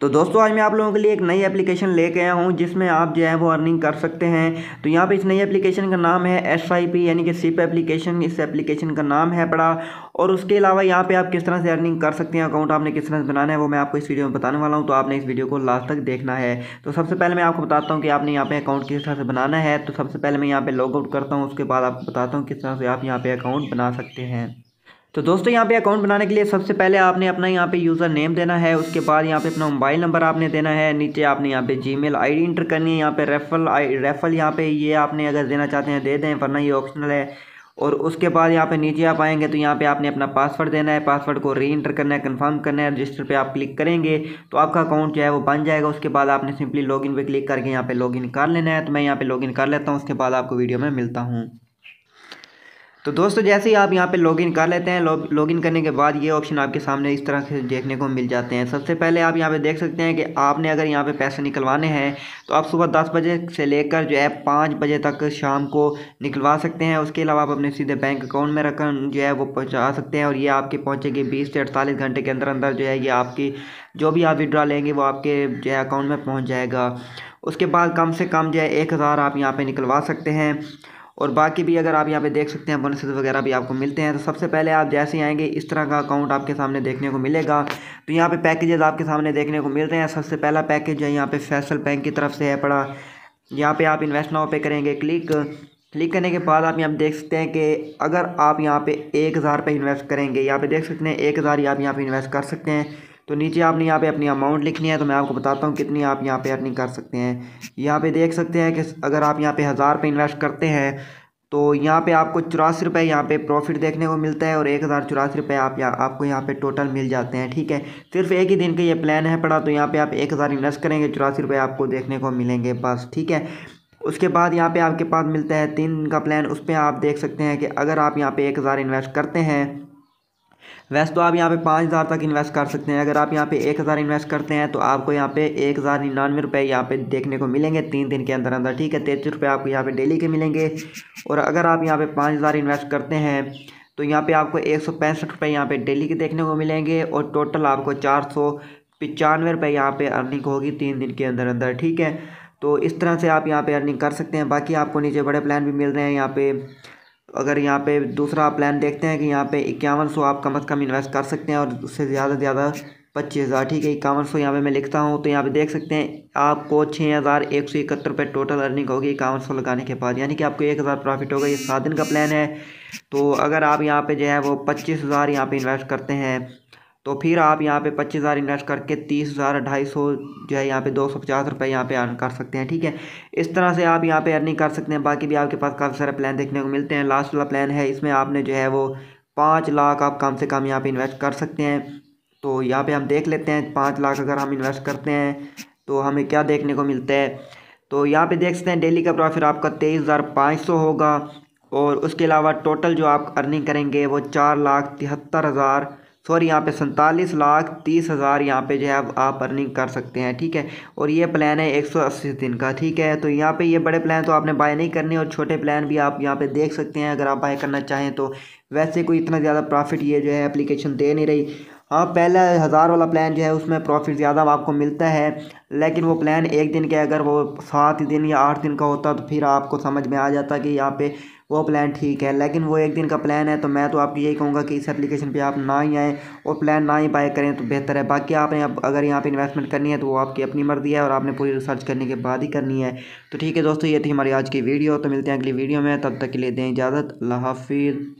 तो दोस्तों आज मैं आप लोगों के लिए एक नई एप्लीकेशन ले आया हूँ जिसमें आप जो है वो अर्निंग कर सकते हैं तो यहाँ पे इस नई एप्लीकेशन का नाम है एस आई पी यानी कि सिप एप्लीकेशन इस एप्लीकेशन का नाम है बड़ा और उसके अलावा यहाँ पे आप किस तरह से अर्निंग कर सकते हैं अकाउंट आपने किस तरह से बनाना है वो मैं आपको इस वीडियो में बताने वाला हूँ तो आपने इस वीडियो को लास्ट तक देखना है तो सबसे पहले मैं आपको बताता हूँ कि आपने यहाँ पे अकाउंट किस तरह से बनाना है तो सबसे पहले मैं यहाँ पे लॉग आउट करता हूँ उसके बाद आपको बताता हूँ किस तरह से आप यहाँ पे अकाउंट बना सकते हैं तो दोस्तों यहाँ पे अकाउंट बनाने के लिए सबसे पहले आपने अपना यहाँ पे यूज़र नेम देना है उसके बाद यहाँ पे अपना मोबाइल नंबर आपने देना है नीचे आपने यहाँ पे जीमेल आईडी इंटर करनी है यहाँ पे रेफल आई रेफल यहाँ पे ये आपने अगर देना चाहते हैं दे दें वरना ये ऑप्शनल है और उसके बाद यहाँ पे नीचे आप आएंगे तो यहाँ पे आपने अपना पासवर्ड देना है पासवर्ड को री इंटर करना है कंफर्म करना है रजिस्टर पे आप क्लिक करेंगे तो आपका अकाउंट जो है वो बन जाएगा उसके बाद आपने सिंपली लॉगिन पे क्लिक करके यहाँ पे लॉगिन कर लेना है तो मैं यहाँ पे लॉगिन कर लेता हूँ उसके बाद आपको वीडियो में मिलता हूँ तो दोस्तों जैसे ही आप यहाँ पे लॉगिन कर लेते हैं लॉगिन करने के बाद ये ऑप्शन आपके सामने इस तरह से देखने को मिल जाते हैं सबसे पहले आप यहाँ पे देख सकते हैं कि आपने अगर यहाँ पे पैसे निकलवाने हैं तो आप सुबह दस बजे से लेकर जो है पाँच बजे तक शाम को निकलवा सकते हैं उसके अलावा आप अपने सीधे बैंक अकाउंट में रकम जो है वो पहुँचा सकते हैं और ये आपके पहुँचेगी बीस से अड़तालीस घंटे के अंदर अंदर जो है ये आपकी जो भी आप विड्रा लेंगे वो आपके जो है अकाउंट में पहुँच जाएगा उसके बाद कम से कम जो है एक हज़ार आप यहाँ पर निकलवा सकते हैं और बाकी भी अगर आप यहाँ पे देख सकते हैं बोनसेस वगैरह भी आपको मिलते हैं तो सबसे पहले आप जैसे ही आएंगे इस तरह का अकाउंट आपके सामने देखने को मिलेगा तो यहाँ पे पैकेजेस आपके सामने देखने को मिल रहे हैं सबसे पहला पैकेज जो है यहाँ पे फैसल बैंक की तरफ से है पड़ा यहाँ पे आप इन्वेस्ट नाव पे करेंगे क्लिक क्लिक करने के बाद आप यहाँ देख सकते हैं कि अगर आप यहाँ पर एक हज़ार इन्वेस्ट करेंगे यहाँ पर देख सकते हैं एक हज़ार ही आप यहाँ पर इन्वेस्ट कर सकते हैं तो नीचे आपने यहाँ पे अपनी अमाउंट लिखनी है तो मैं आपको बताता हूँ कितनी आप यहाँ पे अर्निंग कर सकते हैं यहाँ पे देख सकते हैं कि अगर आप यहाँ पे हज़ार रुपये इन्वेस्ट करते हैं तो यहाँ पे आपको चौरासी रुपये यहाँ पे प्रॉफिट देखने को मिलता है और एक हज़ार चौरासी रुपये आप यहाँ आपको यहाँ पे टोटल मिल जाते हैं ठीक है सिर्फ एक ही दिन का ये प्लान है पड़ा तो यहाँ पर आप एक हज़ार इन्वेस्ट करेंगे चौरासी रुपये आपको देखने को मिलेंगे बस ठीक है उसके बाद यहाँ पर आपके पास मिलता है तीन दिन का प्लान उस पर आप देख सकते हैं कि अगर आप यहाँ पर एक हज़ार इन्वेस्ट करते हैं वैसे तो आप यहाँ पे पाँच हज़ार तक इन्वेस्ट कर सकते हैं अगर आप यहाँ पे एक हज़ार इन्वेस्ट करते हैं तो आपको यहाँ पे एक हज़ार निन्यानवे रुपये यहाँ पे देखने को मिलेंगे तीन दिन के अंदर अंदर ठीक है तेईस रुपये आपको यहाँ पे डेली के मिलेंगे और अगर आप यहाँ पे पाँच हज़ार इन्वेस्ट करते हैं तो यहाँ पर आपको एक सौ पैंसठ रुपये यहाँ पर डेली के देखने को मिलेंगे और टोटल आपको चार सौ पचानवे रुपये यहाँ पर अर्निंग होगी तीन दिन के अंदर अंदर ठीक है तो इस तरह से आप यहाँ पर अर्निंग कर सकते हैं बाकी आपको नीचे बड़े प्लान भी मिल रहे हैं यहाँ पर अगर यहाँ पे दूसरा प्लान देखते हैं कि यहाँ पे इक्यावन सौ आप कम अज़ कम इन्वेस्ट कर सकते हैं और उससे ज़्यादा से ज़्यादा पच्चीस हज़ार ठीक है इक्यावन सौ यहाँ पर मैं लिखता हूँ तो यहाँ पे देख सकते हैं आपको छः हज़ार एक सौ इकहत्तर रुपये टोटल अर्निंग होगी इक्यावन सौ लगाने के बाद यानी कि आपको एक हज़ार प्रॉफिट होगा ये सात दिन का प्लान है तो अगर आप यहाँ पे जो है वो पच्चीस हज़ार यहाँ पर इन्वेस्ट करते हैं तो फिर आप यहाँ पे पच्चीस हज़ार इन्वेस्ट करके तीस हज़ार ढाई सौ जो है यहाँ पे दो सौ पचास रुपये यहाँ पे अर्न कर सकते हैं ठीक है इस तरह से आप यहाँ पे अर्निंग कर सकते हैं बाकी भी आपके पास काफ़ी सारे प्लान देखने को मिलते हैं लास्ट वाला प्लान है इसमें आपने जो है वो पाँच लाख आप कम से कम यहाँ पर इन्वेस्ट कर सकते हैं तो यहाँ पर हम देख लेते हैं पाँच लाख अगर हम इन्वेस्ट करते हैं तो हमें क्या देखने को मिलता है तो यहाँ पर देख सकते हैं डेली का प्रॉफिट आपका तेईस हज़ार पाँच सौ होगा और उसके अलावा टोटल जो आप अर्निंग करेंगे वो चार लाख तिहत्तर हज़ार सॉरी यहाँ पे सैंतालीस लाख तीस हज़ार यहाँ पे जो है आप अर्निंग कर सकते हैं ठीक है और ये प्लान है एक सौ अस्सी दिन का ठीक है तो यहाँ पे ये बड़े प्लान तो आपने बाय नहीं करने और छोटे प्लान भी आप यहाँ पे देख सकते हैं अगर आप बाय करना चाहें तो वैसे कोई इतना ज़्यादा प्रॉफिट ये जो है एप्लीकेशन दे नहीं रही हाँ पहला हज़ार वाला प्लान जो है उसमें प्रॉफिट ज़्यादा आपको मिलता है लेकिन वो प्लान एक दिन के अगर वो सात दिन या आठ दिन का होता तो फिर आपको समझ में आ जाता कि यहाँ पे वो प्लान ठीक है लेकिन वो एक दिन का प्लान है तो मैं तो आपको यही कहूँगा कि इस एप्लीकेशन पे आप ना ही आएँ और प्लान ना ही बाय करें तो बेहतर है बाकी आपने अब अगर यहाँ पे इन्वेस्टमेंट करनी है तो वो आपकी अपनी मर्ज़ी है और आपने पूरी रिसर्च करने के बाद ही करनी है तो ठीक है दोस्तों ये थी हमारी आज की वीडियो तो मिलते हैं अगली वीडियो में तब तक के लिए दें इजाज़त अल्लाह हाफिज़